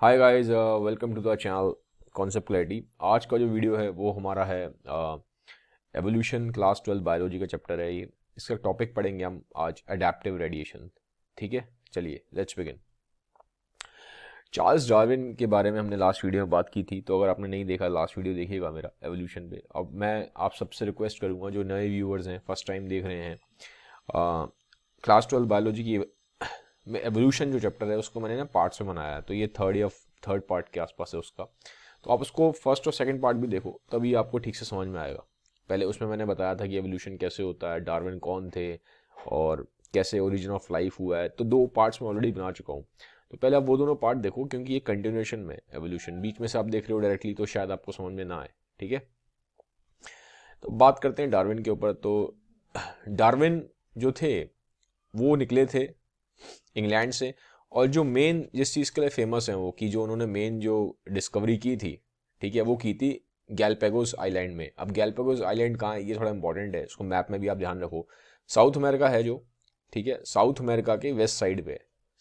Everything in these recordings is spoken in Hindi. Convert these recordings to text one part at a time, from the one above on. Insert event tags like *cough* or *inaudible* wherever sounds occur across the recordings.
hi guys welcome to the channel Concept Clarity आज का जो वीडियो है वो हमारा है एवोल्यूशन क्लास ट्वेल्व बायोलॉजी का चैप्टर है ये इसका टॉपिक पढ़ेंगे हम आज अडेप्टिव रेडिएशन ठीक है चलिए लेट्स बिगिन चार्ल्स डार्विन के बारे में हमने लास्ट वीडियो में बात की थी तो अगर आपने नहीं देखा लास्ट वीडियो देखिएगा मेरा एवोल्यूशन पे अब मैं आप सबसे रिक्वेस्ट करूँगा जो नए व्यूअर्स हैं फर्स्ट टाइम देख रहे हैं क्लास ट्वेल्व बायोलॉजी की में एवोल्यूशन जो चैप्टर है उसको मैंने ना पार्ट्स में बनाया है तो ये थर्ड या थर्ड पार्ट के आसपास है उसका तो आप उसको फर्स्ट और सेकंड पार्ट भी देखो तभी आपको ठीक से समझ में आएगा पहले उसमें मैंने बताया था कि एवोल्यूशन कैसे होता है डार्विन कौन थे और कैसे ओरिजिन ऑफ लाइफ हुआ है तो दो पार्ट्स में ऑलरेडी बना चुका हूँ तो पहले आप वो दोनों पार्ट देखो क्योंकि ये कंटिन्यूएशन में एवोल्यूशन बीच में से आप देख रहे हो डायरेक्टली तो शायद आपको समझ में ना आए ठीक है तो बात करते हैं डार्विन के ऊपर तो डार्विन जो थे वो निकले थे इंग्लैंड से और जो मेन जिस चीज़ के लिए फेमस है वो कि जो उन्होंने मेन जो डिस्कवरी की थी ठीक है वो की थी गैलपेगोस आइलैंड में अब गैलपेगोस आइलैंड कहाँ है ये थोड़ा इंपॉर्टेंट है इसको मैप में भी आप ध्यान रखो साउथ अमेरिका है जो ठीक है साउथ अमेरिका के वेस्ट साइड पे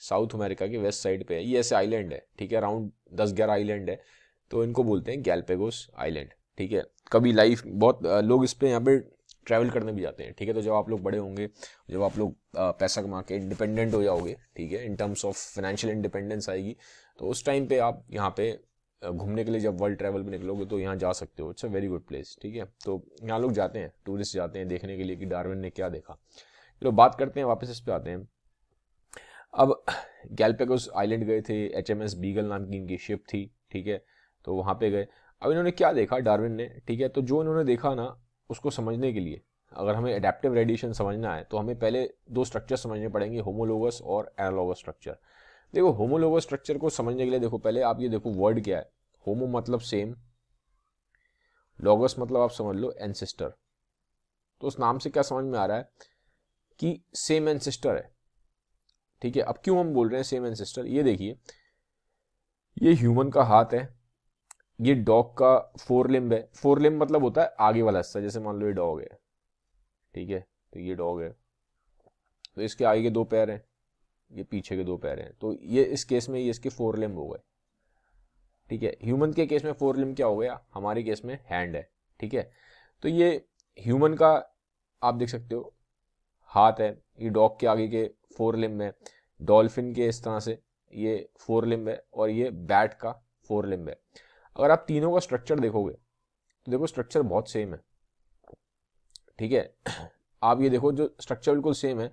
साउथ अमेरिका के वेस्ट साइड पे है ये ऐसे आइलैंड है ठीक है अराउंड दस ग्यारह आइलैंड है तो इनको बोलते हैं गैलपेगोस आइलैंड ठीक है कभी लाइफ बहुत लोग इस पर यहाँ पे ट्रैवल करने भी जाते हैं ठीक है तो जब आप लोग बड़े होंगे जब आप लोग पैसा कमा के इंडिपेंडेंट हो जाओगे ठीक है in terms of financial independence आएगी तो उस टाइम पे आप यहाँ पे घूमने के लिए जब वर्ल्ड ट्रैवल में निकलोगे तो यहाँ जा सकते हो it's a very good place ठीक है तो यहाँ लोग जाते हैं टूरिस्ट जाते हैं देखने के लिए कि डार्विन ने क्या देखा चलो बात करते हैं वापस इस पर आते हैं अब गैलपेगोस आइलैंड गए थे एच एम एस बीगल नाम की इनकी शिप थी ठीक है तो वहाँ पे गए अब इन्होंने क्या देखा डार्विन ने ठीक है तो जो इन्होंने देखा ना उसको समझने के लिए अगर हमें एडेप्टिव रेडिएशन समझना है तो हमें पहले दो स्ट्रक्चर समझने पड़ेंगे होमोलोगस और एनालोगस स्ट्रक्चर देखो होमोलोगस स्ट्रक्चर को समझने के लिए देखो पहले आप ये देखो वर्ड क्या है होमो मतलब सेम लोगस मतलब आप समझ लो एनसिस्टर तो उस नाम से क्या समझ में आ रहा है कि सेम एनसिस्टर है ठीक है अब क्यों हम बोल रहे हैं सेम एनसिस्टर ये देखिए ये ह्यूमन का हाथ है ये डॉग का फोर लिम्ब है फोर लिम्ब मतलब होता है आगे वाला हिस्सा जैसे मान लो ये डॉग है ठीक है तो ये डॉग है तो इसके आगे के दो पैर हैं ये पीछे के दो पैर हैं तो ये इस केस में ये इसके फोर लिम्ब हो गए ठीक है ह्यूमन के केस में फोर लिम्ब क्या हो गया हमारे केस में हैंड है ठीक है तो ये ह्यूमन का आप देख सकते हो हाथ है ये डॉग के आगे के फोर लिम्ब है डॉल्फिन के इस तरह से ये फोर लिम्ब है और ये बैट का फोर लिम्ब है अगर आप तीनों का स्ट्रक्चर देखोगे तो देखो स्ट्रक्चर बहुत सेम है ठीक है *clears throat* आप ये देखो जो स्ट्रक्चर बिल्कुल सेम है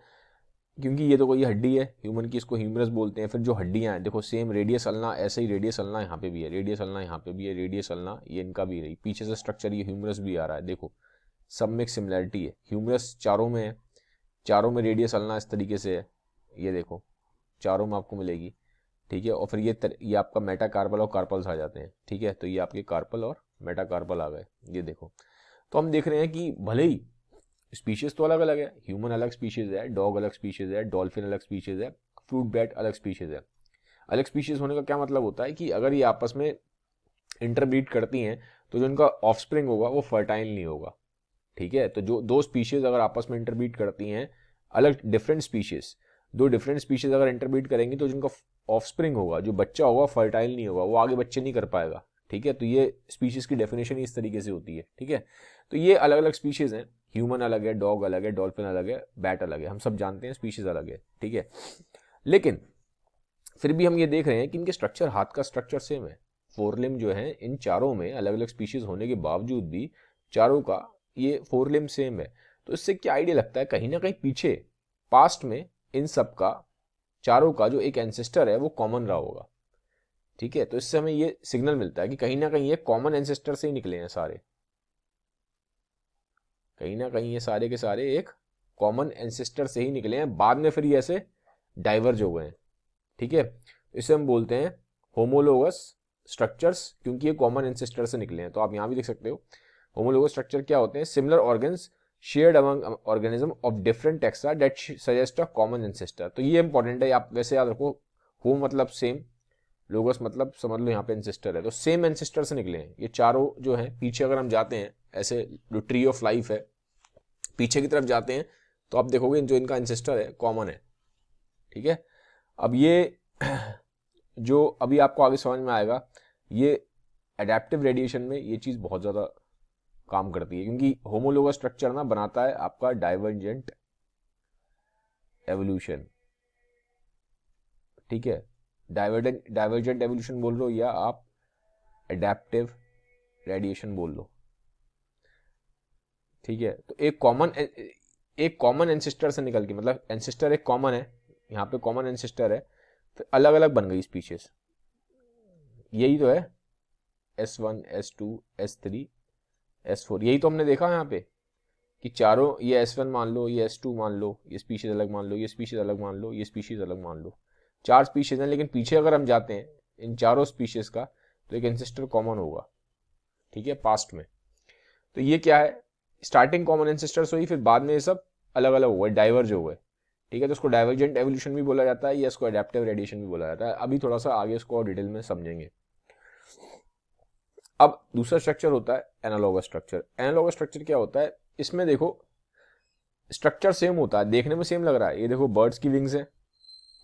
क्योंकि ये देखो तो ये हड्डी है ह्यूमन की इसको ह्यूमरस बोलते हैं फिर जो हड्डियाँ हैं देखो सेम रेडियस अलना ऐसे ही रेडियस अलना यहाँ पे भी है रेडियस अलना यहाँ पे भी है रेडियस अलना ये इनका भी रही पीछे से स्ट्रक्चर ये ह्यूमरस भी आ रहा है देखो सब में एक सिमिलैरिटी है ह्यूमरस चारों में है चारों में रेडियस अलना इस तरीके से है ये देखो चारों में आपको मिलेगी ठीक है और फिर ये तर, ये आपका मेटाकार्बल और कार्पल्स आ जाते हैं ठीक है तो ये आपके कार्पल और मेटाकार्पल आ गए ये देखो तो हम देख रहे हैं कि भले ही स्पीशीज़ तो अलग अलग है ह्यूमन अलग स्पीशीज़ है डॉग अलग स्पीशीज़ है डॉल्फिन अलग स्पीशीज़ है फ्रूट बैट अलग स्पीशीज़ है अलग स्पीशीज़ होने का क्या मतलब होता है कि अगर ये आपस में इंटरब्रीड करती हैं तो जो उनका ऑफस्प्रिंग होगा वो फर्टाइल नहीं होगा ठीक है तो जो दो स्पीशीज़ अगर आपस में इंटरब्रीड करती हैं अलग डिफरेंट स्पीशीज़ दो डिफरेंट स्पीशीज़ अगर इंटरब्रीड करेंगी तो जिनका ऑफस्प्रिंग होगा जो बच्चा होगा फर्टाइल नहीं होगा वो आगे बच्चे नहीं कर पाएगा ठीक है तो ये स्पीशीज़ की डेफिनेशन ही इस तरीके से होती है ठीक है तो ये अलग अलग स्पीशीज़ हैं ह्यूमन अलग है डॉग अलग है डॉल्फिन अलग है बैट अलग है हम सब जानते हैं स्पीशीज़ अलग है ठीक है लेकिन फिर भी हम ये देख रहे हैं कि इनके स्ट्रक्चर हाथ का स्ट्रक्चर सेम है फोरलिम जो है इन चारों में अलग अलग स्पीशीज़ होने के बावजूद भी चारों का ये फोरलिम सेम है तो इससे क्या आइडिया लगता है कहीं ना कहीं पीछे पास्ट में इन सब का चारों का जो एक एंसेस्टर है वो कॉमन रहा होगा ठीक है तो इससे हमें ये सिग्नल मिलता है कि कहीं ना कहीं ये कॉमन एंसेस्टर से ही निकले हैं सारे कहीं ना कहीं ये सारे के सारे एक कॉमन एंसेस्टर से ही निकले हैं बाद में फिर ये ऐसे डाइवर्ज हो गए हैं ठीक है तो इसे हम बोलते हैं होमोलोगस स्ट्रक्चर्स क्योंकि ये कॉमन एंसेस्टर से निकले हैं तो आप यहाँ भी देख सकते हो होमोलोगस स्ट्रक्चर क्या होते हैं similar organs shared among organism of different taxa that suggest a common ancestor तो ये इंपॉर्टेंट है आप वैसे याद रखो हो मतलब सेम लोगस मतलब समझ लो यहाँ पे एंसेस्टर है तो सेम एंसेस्टर से निकले हैं ये चारों जो हैं पीछे अगर हम जाते हैं ऐसे जो ट्री ऑफ लाइफ है पीछे की तरफ जाते हैं तो आप देखोगे जो इनका एंसेस्टर है कॉमन है ठीक है अब ये *clears throat* जो अभी आपको आगे समझ में आएगा ये अडेप्टिव रेडिएशन में ये चीज़ बहुत ज़्यादा काम करती है क्योंकि होमोलोगस स्ट्रक्चर ना बनाता है आपका डाइवर्जेंट एवोल्यूशन ठीक है डाइवर्जेंट डाइवर्जेंट एवोल्यूशन बोल लो या आप एडेप्टिव रेडिएशन बोल लो ठीक है तो एक कॉमन एक कॉमन एंसिस्टर से निकल के मतलब एंसिस्टर एक कॉमन है यहाँ पे कॉमन एंसिस्टर है तो अलग अलग बन गई स्पीशीज यही तो है S one S two S three S four यही तो हमने देखा यहाँ पे कि चारों ये एस वन मान लो ये एस टू मान लो ये स्पीशीज अलग मान लो ये स्पीशीज अलग मान लो ये स्पीशीज अलग मान लो चार स्पीशीज हैं लेकिन पीछे अगर हम जाते हैं इन चारों स्पीशीज का तो एक एंसेस्टर कॉमन होगा ठीक है पास्ट में तो ये क्या है स्टार्टिंग कॉमन एंसेस्टर हुई फिर बाद में ये सब अलग अलग हुआ डाइवर्ज हो गए ठीक है तो उसको डाइवर्जेंट एवोल्यूशन भी बोला जाता है या इसको अडेप्टिव रेडिएशन भी बोला जाता है अभी थोड़ा सा आगे उसको डिटेल में समझेंगे अब दूसरा स्ट्रक्चर होता है एनालॉग स्ट्रक्चर एनालॉग स्ट्रक्चर क्या होता है इसमें देखो स्ट्रक्चर सेम होता है देखने में सेम लग रहा है ये देखो बर्ड्स की विंग्स हैं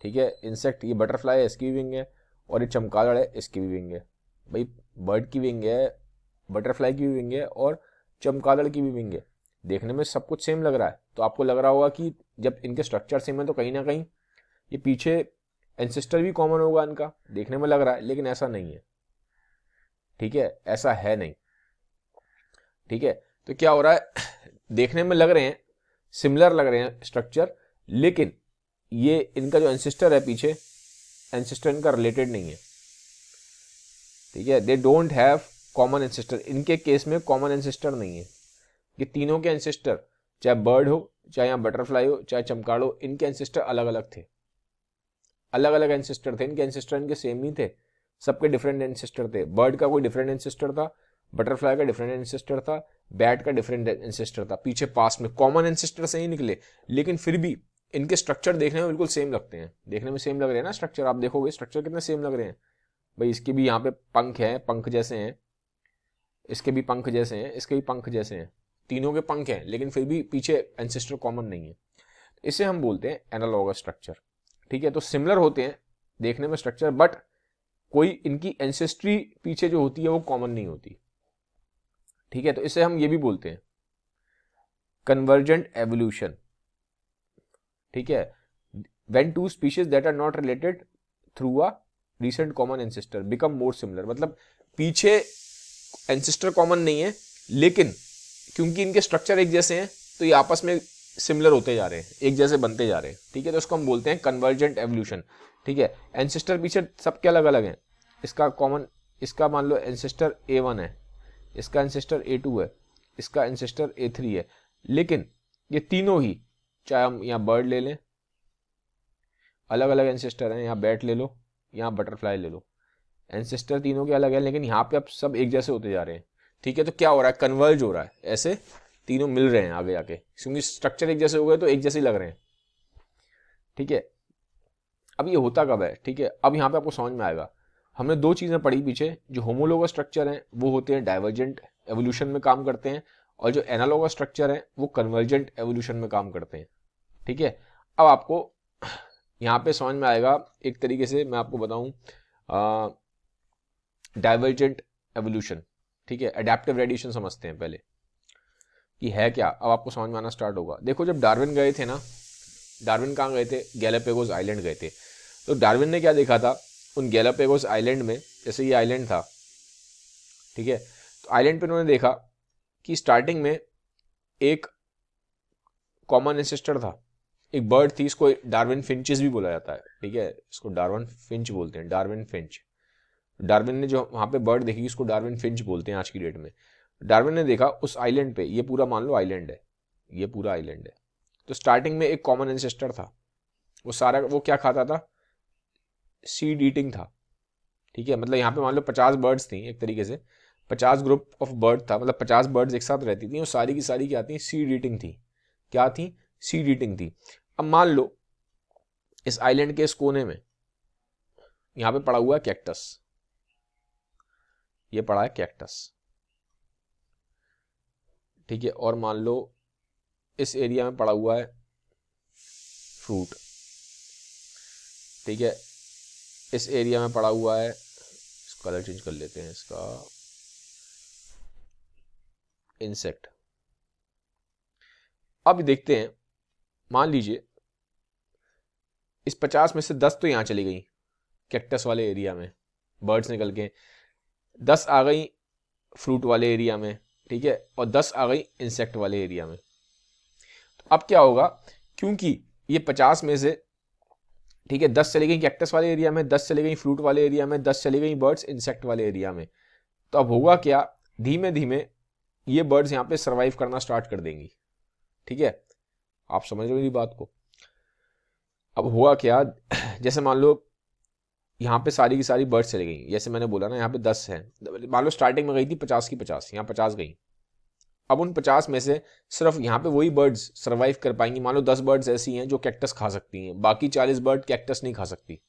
ठीक है इंसेक्ट ये बटरफ्लाई है इसकी विंग है और ये चमकादड़ है इसकी भी विंग है भाई बर्ड की विंग है बटरफ्लाई की भी विंग है और चमकादड़ की भी विंग है देखने में सब कुछ सेम लग रहा है तो आपको लग रहा होगा कि जब इनके स्ट्रक्चर सेम है तो कहीं ना कहीं ये पीछे एंसेस्टर भी कॉमन होगा इनका देखने में लग रहा है लेकिन ऐसा नहीं है ठीक है ऐसा है नहीं ठीक है तो क्या हो रहा है देखने में लग रहे हैं सिमिलर लग रहे हैं स्ट्रक्चर लेकिन ये इनका जो एंसिस्टर है पीछे एंसिस्टर इनका रिलेटेड नहीं है ठीक है they don't have common ancestor इनके केस में कॉमन एंसिस्टर नहीं है ये तीनों के एंसिस्टर चाहे बर्ड हो चाहे यहाँ बटरफ्लाई हो चाहे चमकाड़ हो इनके एंसिस्टर अलग अलग थे अलग अलग एंसिस्टर थे इनके एंसिस्टर इनके सेम ही थे सबके डिफरेंट एनसिस्टर थे बर्ड का कोई डिफरेंट एनसिस्टर था बटरफ्लाई का डिफरेंट एनसिस्टर था बैट का डिफरेंट एनसिस्टर था पीछे पास में कॉमन एनसिस्टर से ही निकले लेकिन फिर भी इनके स्ट्रक्चर देखने में बिल्कुल सेम लगते हैं देखने में सेम लग रहे हैं ना स्ट्रक्चर आप देखोगे स्ट्रक्चर कितने सेम लग रहे हैं भाई इसके भी यहाँ पे पंख है पंख जैसे हैं इसके भी पंख जैसे हैं इसके भी पंख जैसे हैं तीनों के पंख हैं लेकिन फिर भी पीछे एनसिस्टर कॉमन नहीं है इसे हम बोलते हैं एनालॉग स्ट्रक्चर ठीक है तो सिमिलर होते हैं देखने में स्ट्रक्चर बट कोई इनकी एंसेस्ट्री पीछे जो होती है वो कॉमन नहीं होती ठीक है तो इसे हम ये भी बोलते हैं कन्वर्जेंट एवोल्यूशन ठीक है when two species that are not related through a recent common ancestor become more similar मतलब पीछे एंसेस्टर कॉमन नहीं है लेकिन क्योंकि इनके स्ट्रक्चर एक जैसे हैं तो ये आपस में सिमिलर होते जा रहे हैं एक जैसे बनते जा रहे हैं ठीक है तो इसको हम बोलते हैं कन्वर्जेंट एवोल्यूशन ठीक है एनसेस्टर पीछे सबके अलग अलग हैं इसका कॉमन इसका मान लो एनसेस्टर ए वन है इसका एनसेस्टर ए टू है इसका एनसेस्टर ए थ्री है लेकिन ये तीनों ही चाहे हम यहाँ बर्ड ले लें अलग अलग एनसेस्टर हैं यहाँ बैट ले लो यहाँ बटरफ्लाई ले लो एनसेस्टर तीनों के अलग है लेकिन यहाँ पे अब सब एक जैसे होते जा रहे हैं ठीक है तो क्या हो रहा है कन्वर्ज हो रहा है ऐसे तीनों मिल रहे हैं आगे जाके क्योंकि स्ट्रक्चर एक जैसे हो गए तो एक जैसे लग रहे हैं ठीक है अब ये होता कब है ठीक है अब यहाँ पे आपको समझ में आएगा हमने दो चीज़ें पढ़ी पीछे जो होमोलोगा स्ट्रक्चर हैं वो होते हैं डाइवर्जेंट एवोल्यूशन में काम करते हैं और जो एनालोगा स्ट्रक्चर हैं वो कन्वर्जेंट एवोल्यूशन में काम करते हैं ठीक है अब आपको यहाँ पे समझ में आएगा एक तरीके से मैं आपको बताऊँ डाइवर्जेंट एवोल्यूशन ठीक है अडेप्टिव रेडिएशन समझते हैं पहले कि है क्या अब आपको समझ में आना स्टार्ट होगा देखो जब डार्विन गए थे ना डार्विन कहाँ गए थे गैलापेगोस आइलैंड गए थे तो डार्विन ने क्या देखा था उन गैलापेगोस आइलैंड में जैसे ये आइलैंड था ठीक है तो आइलैंड पे उन्होंने देखा कि स्टार्टिंग में एक कॉमन एंसेस्टर था एक बर्ड थी इसको डार्विन फिंचेस भी बोला जाता है ठीक है इसको डार्विन फिंच बोलते हैं डार्विन फिंच डार्विन ने जो वहाँ पे बर्ड देखी उसको डार्विन फिंच बोलते हैं आज की डेट में डार्विन ने देखा उस आइलैंड पे ये पूरा मान लो आइलैंड है ये पूरा आइलैंड है तो स्टार्टिंग में एक कॉमन एंसेस्टर था वो सारा वो क्या खाता था सीड ईटिंग था ठीक है मतलब यहाँ पे मान लो पचास बर्ड्स थी एक तरीके से पचास ग्रुप ऑफ बर्ड था मतलब पचास बर्ड्स एक साथ रहती थी और सारी की सारी क्या थी सीड ईटिंग थी क्या थी सीड ईटिंग थी अब मान लो इस आइलैंड के इस कोने में यहां पे पड़ा हुआ है कैक्टस ये पड़ा है कैक्टस ठीक है और मान लो इस एरिया में पड़ा हुआ है फ्रूट ठीक है इस एरिया में पड़ा हुआ है कलर चेंज कर लेते हैं इसका इंसेक्ट अब देखते हैं मान लीजिए इस पचास में से दस तो यहां चली गई कैक्टस वाले एरिया में बर्ड्स निकल के दस आ गई फ्रूट वाले एरिया में ठीक है और दस आ गई इंसेक्ट वाले एरिया में तो अब क्या होगा क्योंकि ये पचास में से ठीक है दस चली गई कैक्टस वाले एरिया में दस चली गई फ्रूट वाले एरिया में दस चली गई बर्ड्स इंसेक्ट वाले एरिया में तो अब होगा क्या धीमे धीमे ये बर्ड्स यहाँ पे सर्वाइव करना स्टार्ट कर देंगी ठीक है आप समझ रहे हो मेरी बात को अब हुआ क्या जैसे मान लो यहाँ पे सारी की सारी बर्ड्स चली गई जैसे मैंने बोला ना यहाँ पे दस है मान लो स्टार्टिंग में गई थी पचास की पचास यहाँ पचास गई अब उन पचास में से सिर्फ यहाँ पे वही बर्ड्स सर्वाइव कर पाएंगी मान लो दस बर्ड्स ऐसी हैं जो कैक्टस खा सकती हैं बाकी चालीस बर्ड कैक्टस नहीं खा सकती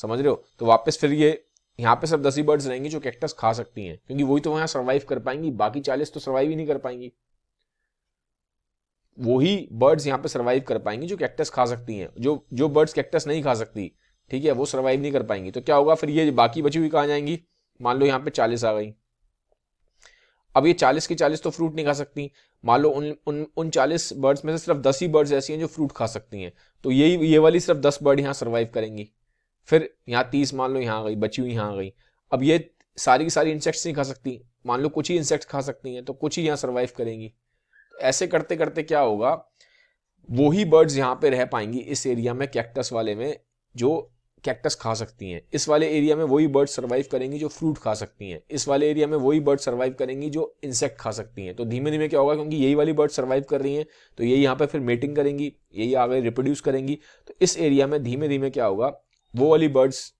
समझ रहे हो तो वापस फिर ये यहाँ पे सब दस ही बर्ड्स रहेंगी जो कैक्टस खा सकती हैं क्योंकि वही तो यहाँ सर्वाइव कर पाएंगी बाकी चालीस तो सर्वाइव ही नहीं कर पाएंगी वही बर्ड्स यहाँ पे सर्वाइव कर पाएंगी जो कैक्टस खा सकती हैं जो जो बर्ड्स कैक्टस नहीं खा सकती ठीक है वो सर्वाइव नहीं कर पाएंगी तो क्या होगा फिर ये बाकी बची हुई कहाँ जाएंगी मान लो यहाँ पे चालीस आ गई अब ये चालीस के चालीस तो फ्रूट नहीं खा सकती मान लो उन उन उन चालीस बर्ड्स में से सिर्फ दस ही बर्ड्स ऐसी हैं जो फ्रूट खा सकती हैं तो यही ये वाली सिर्फ दस बर्ड यहाँ सर्वाइव करेंगी फिर यहाँ तीस मान लो यहाँ आ गई बची हुई यहाँ आ गई अब ये सारी की सारी इंसेक्ट्स नहीं खा सकती मान लो कुछ ही इंसेक्ट्स खा सकती हैं तो कुछ ही यहाँ सर्वाइव करेंगी तो ऐसे करते करते क्या होगा वो ही बर्ड्स यहाँ पे रह पाएंगी इस एरिया में कैक्टस वाले में जो कैक्टस खा सकती हैं इस वाले एरिया में वही बर्ड सर्वाइव करेंगी जो फ्रूट खा सकती हैं इस वाले एरिया में वही बर्ड सर्वाइव करेंगी जो इंसेक्ट खा सकती हैं तो धीमे धीमे क्या होगा क्योंकि यही वाली बर्ड सर्वाइव कर रही हैं तो यही यहाँ पर फिर मेटिंग करेंगी यही आगे रिप्रोड्यूस करेंगी तो इस एरिया में धीमे धीमे क्या होगा वो वाली बर्ड्स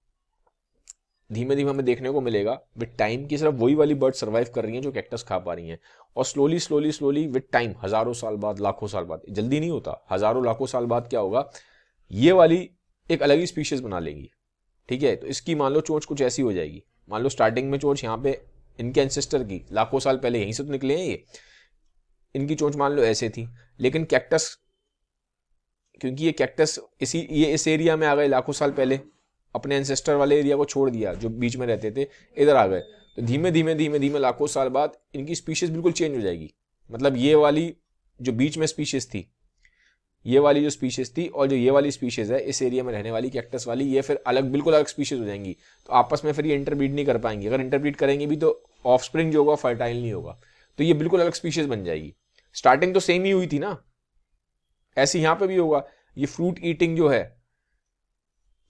धीमे धीमे हमें देखने को मिलेगा विद टाइम की सिर्फ वही वाली बर्ड सर्वाइव कर रही हैं जो कैक्टस खा पा रही हैं और slowly slowly slowly with time हज़ारों साल बाद लाखों साल बाद जल्दी नहीं होता हज़ारों लाखों साल बाद क्या होगा ये वाली एक अलग ही स्पीशीज बना लेंगी ठीक है तो इसकी मान लो चोंच कुछ ऐसी हो जाएगी मान लो स्टार्टिंग में चोंच यहाँ पे इनके एंसेस्टर की लाखों साल पहले यहीं से तो निकले हैं ये इनकी चोंच मान लो ऐसे थी लेकिन कैक्टस क्योंकि ये कैक्टस इसी ये इस एरिया में आ गए लाखों साल पहले अपने एंसेस्टर वाले एरिया को छोड़ दिया जो बीच में रहते थे इधर आ गए तो धीमे धीमे धीमे धीमे लाखों साल बाद इनकी स्पीशीज बिल्कुल चेंज हो जाएगी मतलब ये वाली जो बीच में स्पीशीज थी ये वाली जो स्पीशीज थी और जो ये वाली स्पीशीज है इस एरिया में रहने वाली कैक्टस वाली ये फिर अलग बिल्कुल अलग स्पीशीज हो जाएंगी तो आपस में फिर ये इंटरब्रीड नहीं कर पाएंगी अगर इंटरब्रीड करेंगे भी तो ऑफ जो होगा फर्टाइल नहीं होगा तो ये बिल्कुल अलग स्पीशीज बन जाएगी स्टार्टिंग तो सेम ही हुई थी ना ऐसे यहां पर भी होगा ये फ्रूट ईटिंग जो है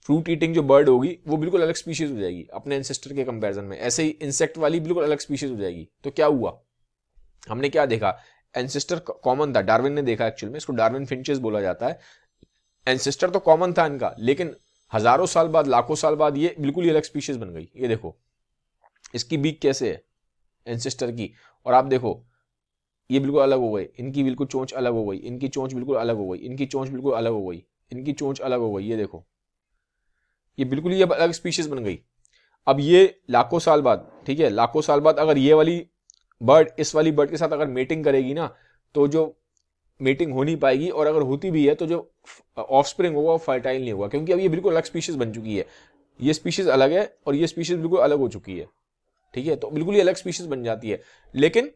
फ्रूट ईटिंग जो बर्ड होगी वो बिल्कुल अलग स्पीशीज हो जाएगी अपने एंसेस्टर के कंपैरिजन में ऐसे ही इंसेक्ट वाली बिल्कुल अलग स्पीशीज हो जाएगी तो क्या हुआ हमने क्या देखा एंसेस्टर कॉमन था डार्विन ने देखा एक्चुअल में इसको डार्विन फिंचेस बोला जाता है एंसेस्टर तो कॉमन था इनका लेकिन हजारों साल बाद लाखों साल बाद ये बिल्कुल ही अलग स्पीशीज बन गई ये देखो इसकी बीक कैसे है एंसेस्टर की और आप देखो ये बिल्कुल अलग हो गई इनकी बिल्कुल चोंच अलग हो गई इनकी चोंच बिल्कुल अलग हो गई इनकी चोंच बिल्कुल अलग हो गई इनकी चोंच अलग हो गई ये देखो ये बिल्कुल ही अब अलग स्पीशीज बन गई अब ये लाखों साल बाद ठीक है लाखों साल बाद अगर ये वाली बर्ड इस वाली बर्ड के साथ अगर मेटिंग करेगी ना तो जो मेटिंग हो नहीं पाएगी और अगर होती भी है तो जो ऑफ स्प्रिंग होगा वो फर्टाइल नहीं होगा क्योंकि अब ये बिल्कुल अलग स्पीशीज बन चुकी है ये स्पीशीज अलग है और ये स्पीशीज बिल्कुल अलग हो चुकी है ठीक है तो बिल्कुल ही अलग स्पीशीज बन जाती है लेकिन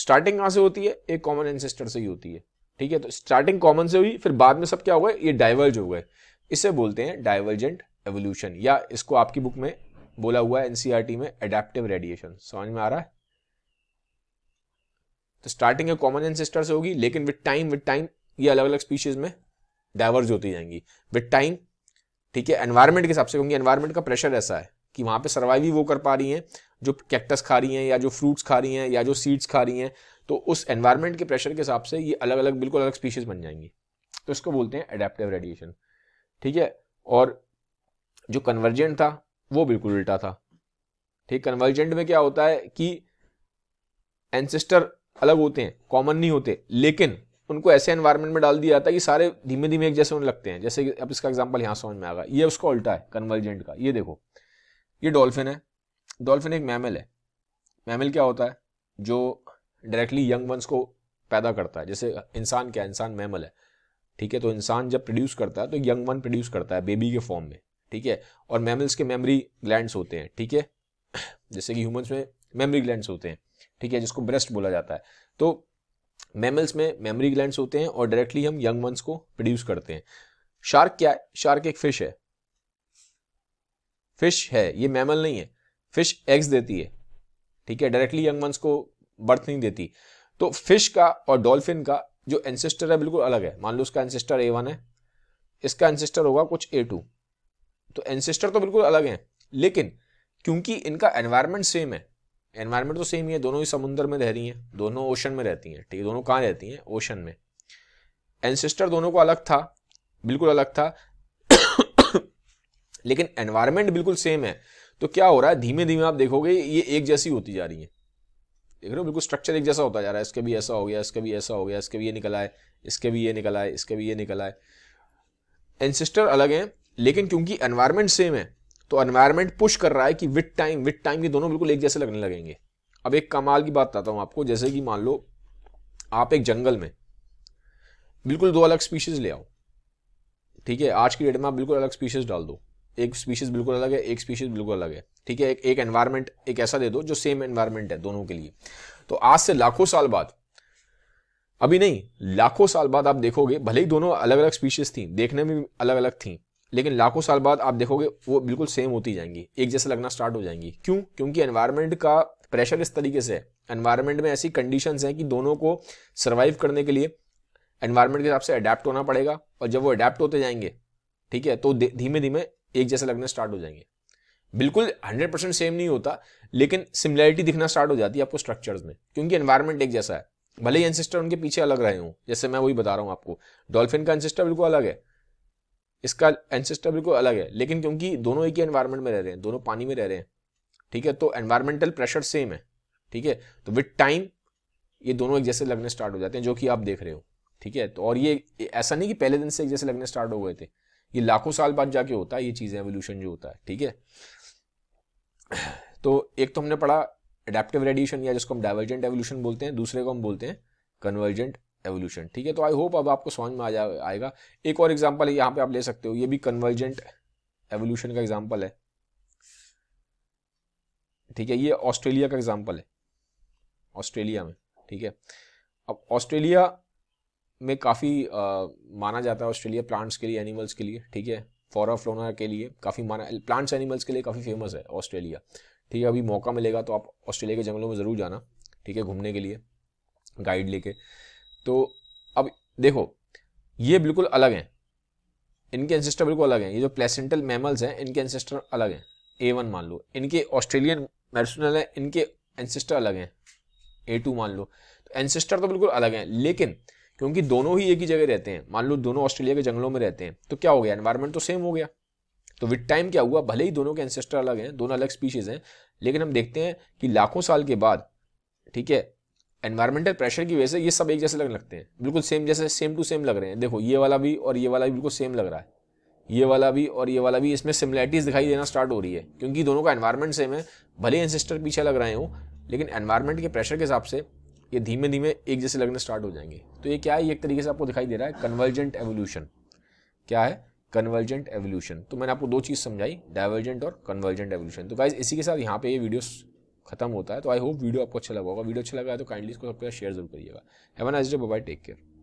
स्टार्टिंग कहां से होती है एक कॉमन एनसेस्टर से ही होती है ठीक है तो स्टार्टिंग कॉमन से हुई फिर बाद में सब क्या हुआ ये डाइवर्ज हो गए इसे बोलते हैं डाइवर्जेंट एवोल्यूशन या इसको आपकी बुक में बोला हुआ है एनसीआरटी e में एडेप्टिव रेडिएशन समझ में आ रहा है तो स्टार्टिंग है कॉमन एनसेस्टर से होगी लेकिन विद टाइम विद टाइम ये अलग अलग स्पीशीज में डाइवर्स होती जाएंगी विद टाइम ठीक है एनवायरमेंट के हिसाब से क्योंकि एनवायरमेंट का प्रेशर ऐसा है कि वहां पे सर्वाइव ही वो कर पा रही हैं जो कैक्टस खा रही हैं या जो फ्रूट्स खा रही हैं या जो सीड्स खा रही हैं तो उस एनवायरमेंट के प्रेशर के हिसाब से ये अलग अलग बिल्कुल अलग स्पीशीज बन जाएंगी तो इसको बोलते हैं एडेप्टिव रेडिएशन ठीक है और जो कन्वर्जेंट था वो बिल्कुल उल्टा था ठीक कन्वर्जेंट में क्या होता है कि एनसेस्टर अलग होते हैं कॉमन नहीं होते लेकिन उनको ऐसे एनवायरनमेंट में डाल दिया जाता है कि सारे धीमे धीमे एक जैसे उन्हें लगते हैं जैसे अब इसका एग्जाम्पल यहाँ समझ में आएगा ये उसका उल्टा है कन्वर्जेंट का ये देखो ये डॉल्फिन है डॉल्फिन एक मैमल है मैमल क्या होता है जो डायरेक्टली यंग वंस को पैदा करता है जैसे इंसान क्या इंसान मैमल है ठीक है तो इंसान जब प्रोड्यूस करता है तो यंग वन प्रोड्यूस करता है बेबी के फॉर्म में ठीक है और मैमल्स के मेमरी ग्लैंड्स होते हैं ठीक है जैसे कि ह्यूमंस में मेमरी ग्लैंड्स होते हैं ठीक है जिसको ब्रेस्ट बोला जाता है तो मेमल्स में मेमरी ग्लैंड होते हैं और डायरेक्टली हम यंग वंस को प्रोड्यूस करते हैं शार्क क्या है शार्क एक फिश है फिश है ये मैमल नहीं है फिश एग्स देती है ठीक है डायरेक्टली यंग वंस को बर्थ नहीं देती तो फिश का और डॉल्फिन का जो एंसेस्टर है बिल्कुल अलग है मान लो उसका एंसेस्टर ए वन है इसका एंसेस्टर होगा कुछ ए टू तो एंसेस्टर तो बिल्कुल अलग है लेकिन क्योंकि इनका एनवायरमेंट सेम है एनवायरमेंट तो सेम ही है दोनों ही समुद्र में रह रही हैं दोनों ओशन में रहती हैं ठीक है दोनों कहाँ रहती हैं ओशन में एनसिस्टर दोनों को अलग था बिल्कुल अलग था *coughs* लेकिन एनवायरमेंट बिल्कुल सेम है तो क्या हो रहा है धीमे धीमे आप देखोगे ये एक जैसी होती जा रही है देख रहे हो बिल्कुल स्ट्रक्चर एक जैसा होता जा रहा है इसके भी ऐसा हो गया इसके भी ऐसा हो गया इसके भी ये निकला है इसके भी ये निकला है इसके भी ये निकला है एनसिस्टर अलग है लेकिन क्योंकि एनवायरमेंट सेम है तो एनवायरमेंट पुश कर रहा है कि विथ टाइम विथ टाइम ये दोनों बिल्कुल एक जैसे लगने लगेंगे अब एक कमाल की बात बताता हूँ आपको जैसे कि मान लो आप एक जंगल में बिल्कुल दो अलग स्पीशीज ले आओ ठीक है आज की डेट में आप बिल्कुल अलग स्पीशीज डाल दो एक स्पीशीज बिल्कुल अलग है एक स्पीशीज बिल्कुल अलग है ठीक है एक एक एनवायरमेंट एक ऐसा दे दो जो सेम एनवायरमेंट है दोनों के लिए तो आज से लाखों साल बाद अभी नहीं लाखों साल बाद आप देखोगे भले ही दोनों अलग अलग स्पीशीज थी देखने में अलग अलग थी लेकिन लाखों साल बाद आप देखोगे वो बिल्कुल सेम होती जाएंगी एक जैसे लगना स्टार्ट हो जाएंगी क्यों क्योंकि एनवायरमेंट का प्रेशर इस तरीके से है एनवायरमेंट में ऐसी कंडीशंस हैं कि दोनों को सर्वाइव करने के लिए एनवायरमेंट के हिसाब से अडेप्ट होना पड़ेगा और जब वो अडेप्ट होते जाएंगे ठीक है तो धीमे धीमे एक जैसे लगने स्टार्ट हो जाएंगे बिल्कुल 100 परसेंट सेम नहीं होता लेकिन सिमिलैरिटी दिखना स्टार्ट हो जाती है आपको स्ट्रक्चर्स में क्योंकि एनवायरमेंट एक जैसा है भले ही एनसिस्टर उनके पीछे अलग रहे हों जैसे मैं वही बता रहा हूँ आपको डॉल्फिन का एनसिस्टर बिल्कुल अलग है इसका एनसेस्टर बिल्कुल अलग है लेकिन क्योंकि दोनों एक ही एनवायरमेंट में रह रहे हैं दोनों पानी में रह रहे हैं ठीक है तो एनवायरमेंटल प्रेशर सेम है ठीक है तो विथ टाइम ये दोनों एक जैसे लगने स्टार्ट हो जाते हैं जो कि आप देख रहे हो ठीक है तो और ये ऐसा नहीं कि पहले दिन से एक जैसे लगने स्टार्ट हो गए थे ये लाखों साल बाद जाके होता है ये चीज़ें एवोल्यूशन जो होता है ठीक है तो एक तो हमने पढ़ा एडेप्टिव रेडिएशन या जिसको हम डाइवर्जेंट एवोल्यूशन बोलते हैं दूसरे को हम बोलते हैं कन्वर्जेंट एवोल्यूशन ठीक है तो आई होप अब आपको समझ में आ जा आएगा एक और एग्जाम्पल यहाँ पे आप ले सकते हो ये भी कन्वर्जेंट एवोल्यूशन का एग्जाम्पल है ठीक है ये ऑस्ट्रेलिया का एग्जाम्पल है ऑस्ट्रेलिया में ठीक है अब ऑस्ट्रेलिया में काफ़ी माना जाता है ऑस्ट्रेलिया प्लांट्स के लिए एनिमल्स के लिए ठीक है फॉरा फ्लोना के लिए काफ़ी माना प्लांट्स एनिमल्स के लिए काफ़ी फेमस है ऑस्ट्रेलिया ठीक है अभी मौका मिलेगा तो आप ऑस्ट्रेलिया के जंगलों में ज़रूर जाना ठीक है घूमने के लिए गाइड लेके तो अब देखो ये बिल्कुल अलग हैं इनके एंसेस्टर बिल्कुल अलग हैं ये जो प्लेसेंटल मैमल्स हैं इनके एंसेस्टर अलग हैं ए वन मान लो इनके ऑस्ट्रेलियन मेडिसनल हैं इनके एंसेस्टर अलग हैं ए टू मान लो तो एंसेस्टर तो बिल्कुल अलग हैं लेकिन क्योंकि दोनों ही एक ही जगह रहते हैं मान लो दोनों ऑस्ट्रेलिया के जंगलों में रहते हैं तो क्या हो गया एनवायरमेंट तो सेम हो गया तो विद टाइम क्या हुआ भले ही दोनों के एंसेस्टर अलग हैं दोनों अलग स्पीशीज़ हैं लेकिन हम देखते हैं कि लाखों साल के बाद ठीक है एनवायरमेंटल प्रेशर की वजह से ये सब एक जैसे लगने लगते हैं बिल्कुल सेम जैसे सेम टू सेम लग रहे हैं देखो ये वाला भी और ये वाला भी बिल्कुल सेम लग रहा है ये वाला भी और ये वाला भी इसमें सिमिलैरिटीज़ दिखाई देना स्टार्ट हो रही है क्योंकि दोनों का एनवायरमेंट सेम है भले एनसिस्टर पीछे लग रहे हो लेकिन एनवायरमेंट के प्रेशर के हिसाब से ये धीमे धीमे एक जैसे लगने स्टार्ट हो जाएंगे तो ये क्या है एक तरीके से आपको दिखाई दे रहा है कन्वर्जेंट एवोल्यूशन क्या है कन्वर्जेंट एवोल्यूशन तो मैंने आपको दो चीज़ समझाई डाइवर्जेंट और कन्वर्जेंट एवोल्यूशन तो गाइज इसी के साथ यहाँ पे ये वीडियोस खत्म होता है तो आई होप वीडियो आपको अच्छा लगा होगा वीडियो अच्छा लगा है तो काइंडली इसको सबके साथ शेयर जरूर करिएगा have an nice day bye take care